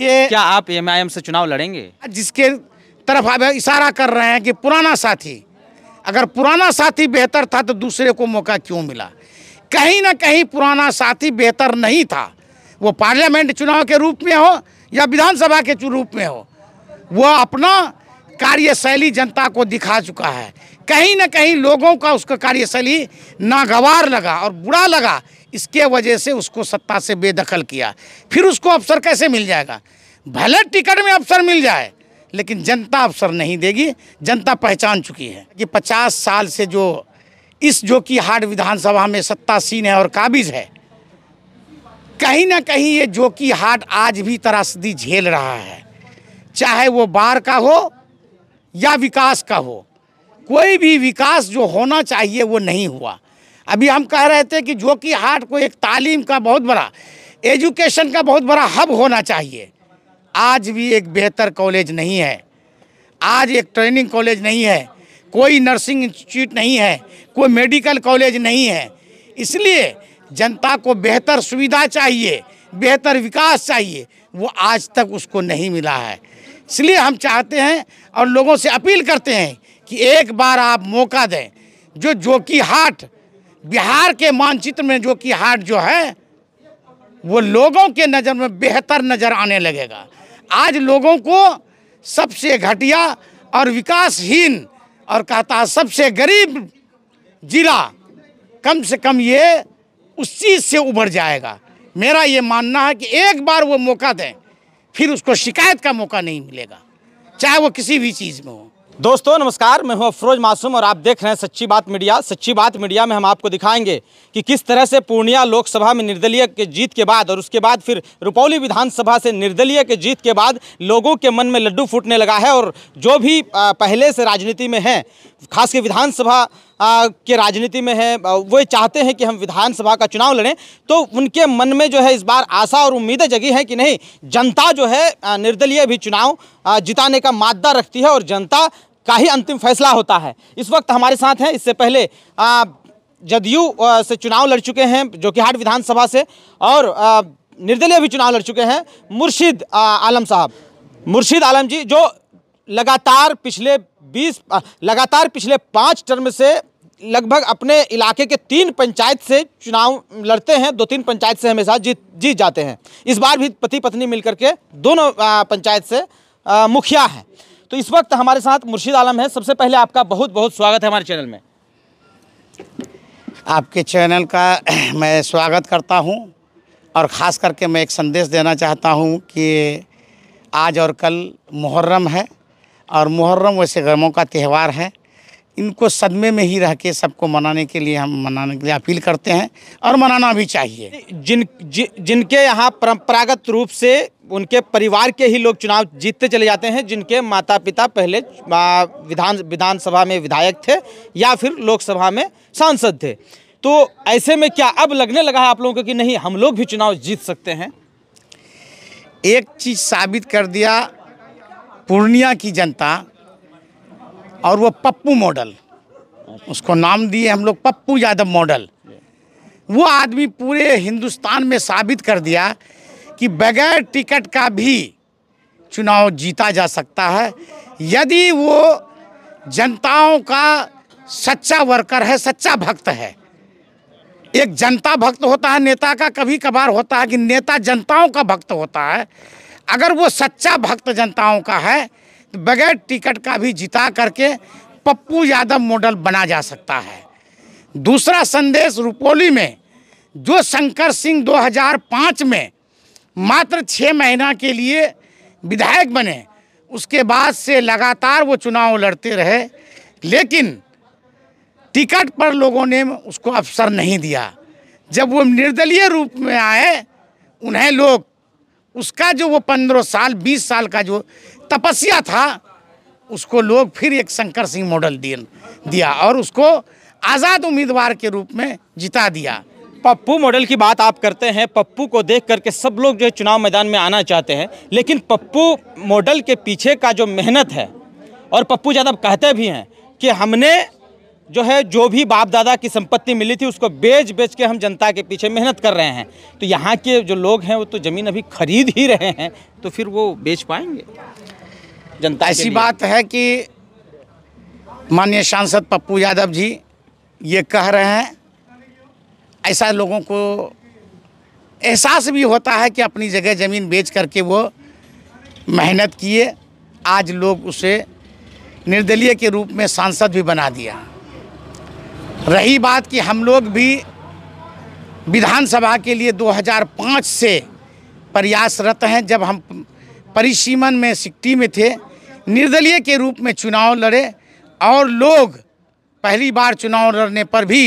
ये क्या आप एमआईएम से चुनाव लड़ेंगे जिसके तरफ आप इशारा कर रहे हैं कि पुराना साथी अगर पुराना साथी बेहतर था तो दूसरे को मौका क्यों मिला कहीं ना कहीं पुराना साथी बेहतर नहीं था वो पार्लियामेंट चुनाव के रूप में हो या विधानसभा के रूप में हो वो अपना कार्यशैली जनता को दिखा चुका है कहीं ना कहीं लोगों का उसका कार्यशैली नागवार लगा और बुरा लगा इसके वजह से उसको सत्ता से बेदखल किया फिर उसको अवसर कैसे मिल जाएगा भले टिकट में अवसर मिल जाए लेकिन जनता अवसर नहीं देगी जनता पहचान चुकी है कि 50 साल से जो इस जो कि हार्ड विधानसभा में सत्तासीन है और काबिज है कहीं ना कहीं ये जो कि हाट आज भी तरासदी झेल रहा है चाहे वो बाढ़ का हो या विकास का हो कोई भी विकास जो होना चाहिए वो नहीं हुआ अभी हम कह रहे थे कि जो कि हाट को एक तालीम का बहुत बड़ा एजुकेशन का बहुत बड़ा हब होना चाहिए आज भी एक बेहतर कॉलेज नहीं है आज एक ट्रेनिंग कॉलेज नहीं है कोई नर्सिंग इंस्टीट्यूट नहीं है कोई मेडिकल कॉलेज नहीं है इसलिए जनता को बेहतर सुविधा चाहिए बेहतर विकास चाहिए वो आज तक उसको नहीं मिला है इसलिए हम चाहते हैं और लोगों से अपील करते हैं कि एक बार आप मौका दें जो जोकी हाट बिहार के मानचित्र में जो कि हाट जो है वो लोगों के नज़र में बेहतर नज़र आने लगेगा आज लोगों को सबसे घटिया और विकासहीन और कहता सबसे गरीब जिला कम से कम ये उस चीज़ से उभर जाएगा मेरा ये मानना है कि एक बार वो मौका दें फिर उसको शिकायत का मौका नहीं मिलेगा चाहे वो किसी भी चीज़ में हो दोस्तों नमस्कार मैं हूं अफरोज मासूम और आप देख रहे हैं सच्ची बात मीडिया सच्ची बात मीडिया में हम आपको दिखाएंगे कि किस तरह से पूर्णिया लोकसभा में निर्दलीय के जीत के बाद और उसके बाद फिर रुपौली विधानसभा से निर्दलीय के जीत के बाद लोगों के मन में लड्डू फूटने लगा है और जो भी पहले से राजनीति में हैं खास के विधानसभा के राजनीति में है वो चाहते हैं कि हम विधानसभा का चुनाव लड़ें तो उनके मन में जो है इस बार आशा और उम्मीदें जगी हैं कि नहीं जनता जो है निर्दलीय भी चुनाव जिताने का मादा रखती है और जनता का ही अंतिम फैसला होता है इस वक्त हमारे साथ हैं इससे पहले जदयू से चुनाव लड़ चुके हैं जोकीहाट विधानसभा से और निर्दलीय भी चुनाव लड़ चुके हैं मुर्शिद आलम साहब मुर्शिद आलम जी जो लगातार पिछले बीस लगातार पिछले पाँच टर्म से लगभग अपने इलाके के तीन पंचायत से चुनाव लड़ते हैं दो तीन पंचायत से हमेशा जीत जीत जाते हैं इस बार भी पति पत्नी मिलकर के दोनों पंचायत से मुखिया हैं तो इस वक्त हमारे साथ मुर्शिद आलम है सबसे पहले आपका बहुत बहुत स्वागत है हमारे चैनल में आपके चैनल का मैं स्वागत करता हूँ और ख़ास करके मैं एक संदेश देना चाहता हूँ कि आज और कल मुहर्रम है और मुहर्रम वैसे गमों का त्यौहार है इनको सदमे में ही रह के सबको मनाने के लिए हम मनाने के लिए अपील करते हैं और मनाना भी चाहिए जिन जि, जिनके यहाँ परंपरागत रूप से उनके परिवार के ही लोग चुनाव जीतते चले जाते हैं जिनके माता पिता पहले विधान विधानसभा में विधायक थे या फिर लोकसभा में सांसद थे तो ऐसे में क्या अब लगने लगा है आप लोगों को कि नहीं हम लोग भी चुनाव जीत सकते हैं एक चीज़ साबित कर दिया पूर्णिया की जनता और वो पप्पू मॉडल उसको नाम दिए हम लोग पप्पू यादव मॉडल वो आदमी पूरे हिंदुस्तान में साबित कर दिया कि बगैर टिकट का भी चुनाव जीता जा सकता है यदि वो जनताओं का सच्चा वर्कर है सच्चा भक्त है एक जनता भक्त होता है नेता का कभी कभार होता है कि नेता जनताओं का भक्त होता है अगर वो सच्चा भक्त जनताओं का है तो बगैर टिकट का भी जिता करके पप्पू यादव मॉडल बना जा सकता है दूसरा संदेश रुपोली में जो शंकर सिंह 2005 में मात्र छः महीना के लिए विधायक बने उसके बाद से लगातार वो चुनाव लड़ते रहे लेकिन टिकट पर लोगों ने उसको अवसर नहीं दिया जब वो निर्दलीय रूप में आए उन्हें लोग उसका जो वो पंद्रह साल बीस साल का जो तपस्या था उसको लोग फिर एक शंकर सिंह मॉडल दिया और उसको आज़ाद उम्मीदवार के रूप में जिता दिया पप्पू मॉडल की बात आप करते हैं पप्पू को देख करके सब लोग जो चुनाव मैदान में आना चाहते हैं लेकिन पप्पू मॉडल के पीछे का जो मेहनत है और पप्पू यादव कहते भी हैं कि हमने जो है जो भी बाप दादा की संपत्ति मिली थी उसको बेच बेच के हम जनता के पीछे मेहनत कर रहे हैं तो यहाँ के जो लोग हैं वो तो ज़मीन अभी खरीद ही रहे हैं तो फिर वो बेच पाएंगे जनता ऐसी बात है कि माननीय सांसद पप्पू यादव जी ये कह रहे हैं ऐसा लोगों को एहसास भी होता है कि अपनी जगह ज़मीन बेच करके वो मेहनत किए आज लोग उसे निर्दलीय के रूप में सांसद भी बना दिया रही बात कि हम लोग भी विधानसभा के लिए 2005 से प्रयासरत हैं जब हम परिसीमन में सिक्टी में थे निर्दलीय के रूप में चुनाव लड़े और लोग पहली बार चुनाव लड़ने पर भी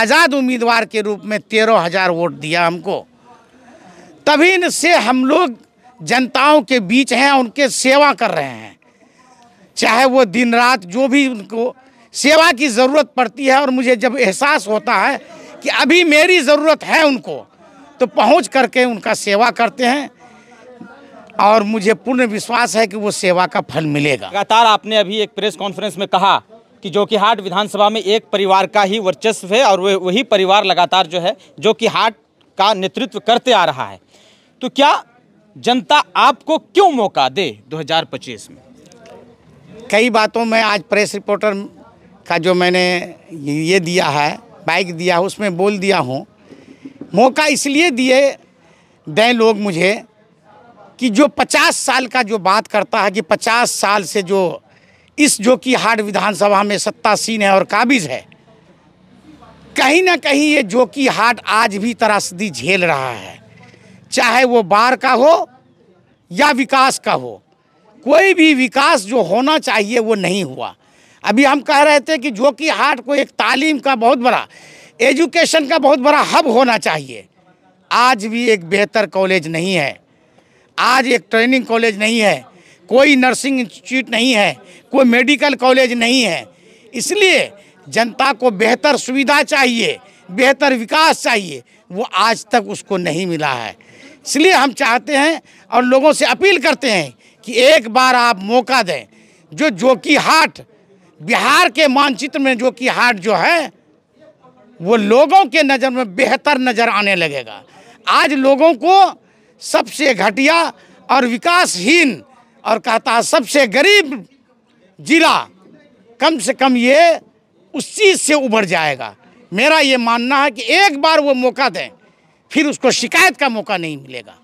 आज़ाद उम्मीदवार के रूप में तेरह हज़ार वोट दिया हमको तभी से हम लोग जनताओं के बीच हैं उनके सेवा कर रहे हैं चाहे वो दिन रात जो भी उनको सेवा की ज़रूरत पड़ती है और मुझे जब एहसास होता है कि अभी मेरी ज़रूरत है उनको तो पहुंच करके उनका सेवा करते हैं और मुझे पूर्ण विश्वास है कि वो सेवा का फल मिलेगा लगातार आपने अभी एक प्रेस कॉन्फ्रेंस में कहा कि जो हाट विधानसभा में एक परिवार का ही वर्चस्व है और वह वही परिवार लगातार जो है जो कि हाट का नेतृत्व करते आ रहा है तो क्या जनता आपको क्यों मौका दे 2025 में कई बातों में आज प्रेस रिपोर्टर का जो मैंने ये दिया है बाइक दिया है उसमें बोल दिया हूँ मौका इसलिए दिए दें लोग मुझे कि जो 50 साल का जो बात करता है कि 50 साल से जो इस जो कि हार्ड विधानसभा में सत्तासीन है और काबिज है कहीं ना कहीं ये जो कि हाट आज भी तरासदी झेल रहा है चाहे वो बार का हो या विकास का हो कोई भी विकास जो होना चाहिए वो नहीं हुआ अभी हम कह रहे थे कि जो कि हाट को एक तालीम का बहुत बड़ा एजुकेशन का बहुत बड़ा हब होना चाहिए आज भी एक बेहतर कॉलेज नहीं है आज एक ट्रेनिंग कॉलेज नहीं है कोई नर्सिंग इंस्टीट्यूट नहीं है कोई मेडिकल कॉलेज नहीं है इसलिए जनता को बेहतर सुविधा चाहिए बेहतर विकास चाहिए वो आज तक उसको नहीं मिला है इसलिए हम चाहते हैं और लोगों से अपील करते हैं कि एक बार आप मौका दें जो जोकी हाट बिहार के मानचित्र में जो कि हाट जो है वो लोगों के नज़र में बेहतर नज़र आने लगेगा आज लोगों को सबसे घटिया और विकासहीन और कहता सबसे गरीब जिला कम से कम ये उस चीज़ से उभर जाएगा मेरा ये मानना है कि एक बार वो मौका दें फिर उसको शिकायत का मौका नहीं मिलेगा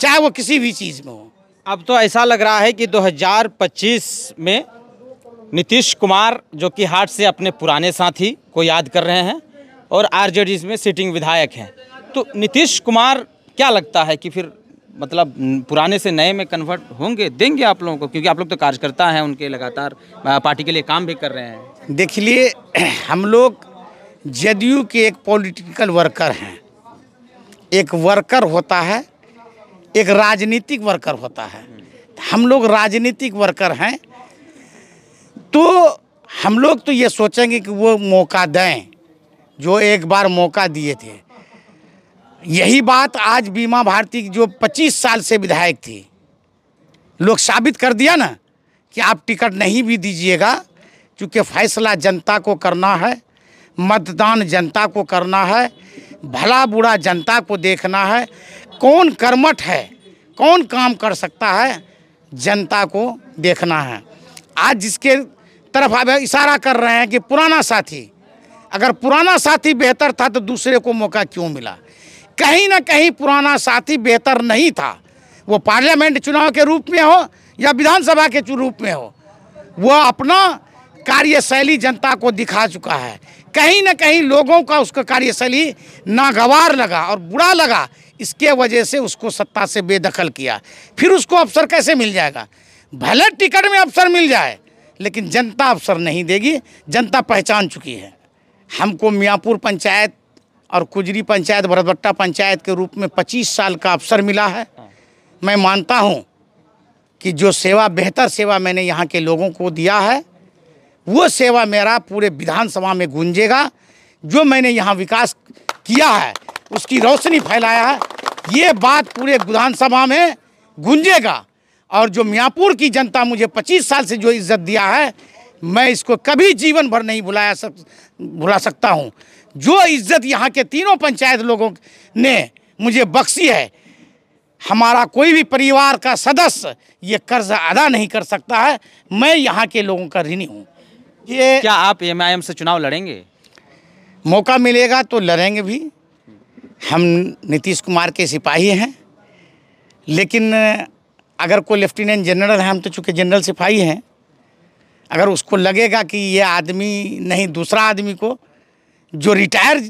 चाहे वो किसी भी चीज़ में हो अब तो ऐसा लग रहा है कि 2025 में नीतीश कुमार जो कि हाट से अपने पुराने साथी को याद कर रहे हैं और आरजेडी में सिटिंग विधायक हैं तो नीतीश कुमार क्या लगता है कि फिर मतलब पुराने से नए में कन्वर्ट होंगे देंगे आप लोगों को क्योंकि आप लोग तो कार्यकर्ता हैं उनके लगातार पार्टी के लिए काम भी कर रहे हैं देख लिए हम लोग जदयू के एक पॉलिटिकल वर्कर हैं एक वर्कर होता है एक राजनीतिक वर्कर होता है हम लोग राजनीतिक वर्कर हैं तो हम लोग तो ये सोचेंगे कि वो मौका दें जो एक बार मौका दिए थे यही बात आज बीमा भारती की जो 25 साल से विधायक थी लोग साबित कर दिया ना कि आप टिकट नहीं भी दीजिएगा क्योंकि फैसला जनता को करना है मतदान जनता को करना है भला बुरा जनता को देखना है कौन कर्मठ है कौन काम कर सकता है जनता को देखना है आज जिसके तरफ आप इशारा कर रहे हैं कि पुराना साथी अगर पुराना साथी बेहतर था तो दूसरे को मौका क्यों मिला कहीं ना कहीं पुराना साथी बेहतर नहीं था वो पार्लियामेंट चुनाव के रूप में हो या विधानसभा के रूप में हो वो अपना कार्यशैली जनता को दिखा चुका है कहीं ना कहीं लोगों का उसका कार्यशैली नागवार लगा और बुरा लगा इसके वजह से उसको सत्ता से बेदखल किया फिर उसको अवसर कैसे मिल जाएगा भले टिकट में अवसर मिल जाए लेकिन जनता अवसर नहीं देगी जनता पहचान चुकी है हमको मियाँपुर पंचायत और कुजरी पंचायत भरतभट्टा पंचायत के रूप में 25 साल का अवसर मिला है मैं मानता हूँ कि जो सेवा बेहतर सेवा मैंने यहाँ के लोगों को दिया है वो सेवा मेरा पूरे विधानसभा में गूंजेगा जो मैंने यहाँ विकास किया है उसकी रोशनी फैलाया है ये बात पूरे विधानसभा में गूंजेगा और जो मियाँपुर की जनता मुझे पच्चीस साल से जो इज्जत दिया है मैं इसको कभी जीवन भर नहीं भुलाया सक भुला सकता हूँ जो इज्जत यहाँ के तीनों पंचायत लोगों ने मुझे बख्शी है हमारा कोई भी परिवार का सदस्य ये कर्ज अदा नहीं कर सकता है मैं यहाँ के लोगों का ऋणी हूँ ये क्या आप एम से चुनाव लड़ेंगे मौका मिलेगा तो लड़ेंगे भी हम नीतीश कुमार के सिपाही हैं लेकिन अगर कोई लेफ्टिनेंट जनरल है हम तो चूँकि जनरल सिपाही हैं अगर उसको लगेगा कि ये आदमी नहीं दूसरा आदमी को जो रिटायर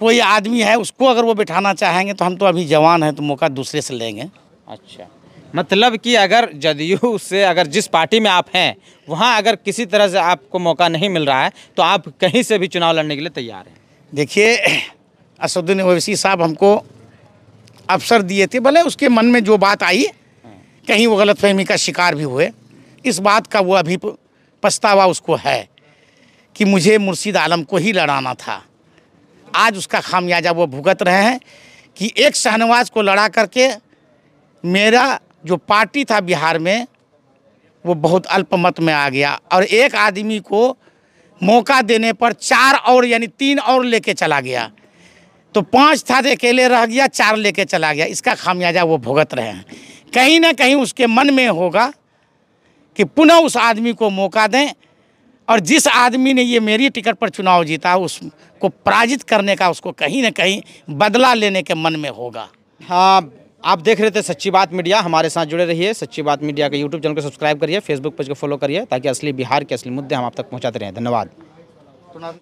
कोई आदमी है उसको अगर वो बिठाना चाहेंगे तो हम तो अभी जवान हैं तो मौका दूसरे से लेंगे अच्छा मतलब कि अगर जदयू से अगर जिस पार्टी में आप हैं वहाँ अगर किसी तरह से आपको मौका नहीं मिल रहा है तो आप कहीं से भी चुनाव लड़ने के लिए तैयार हैं देखिए असदुद्दीन ओवैसी साहब हमको अवसर दिए थे भले उसके मन में जो बात आई कहीं वो गलतफहमी का शिकार भी हुए इस बात का वो अभी पछतावा उसको है कि मुझे मुर्शीद आलम को ही लड़ाना था आज उसका खामियाजा वो भुगत रहे हैं कि एक शहनवाज को लड़ा करके मेरा जो पार्टी था बिहार में वो बहुत अल्पमत में आ गया और एक आदमी को मौका देने पर चार और यानी तीन और लेके चला गया तो पांच था तो अकेले रह गया चार लेके चला गया इसका खामियाजा वो भुगत रहे हैं कहीं ना कहीं उसके मन में होगा कि पुनः उस आदमी को मौका दें और जिस आदमी ने ये मेरी टिकट पर चुनाव जीता उसको पराजित करने का उसको कहीं ना कहीं बदला लेने के मन में होगा हाँ आप देख रहे थे सच्ची बात मीडिया हमारे साथ जुड़े रहिए सच्ची बात मीडिया के यूट्यूब चैनल को सब्सक्राइब करिए फेसबुक पेज को फॉलो करिए ताकि असली बिहार के असली मुद्दे हम आप तक पहुँचाते रहें धन्यवाद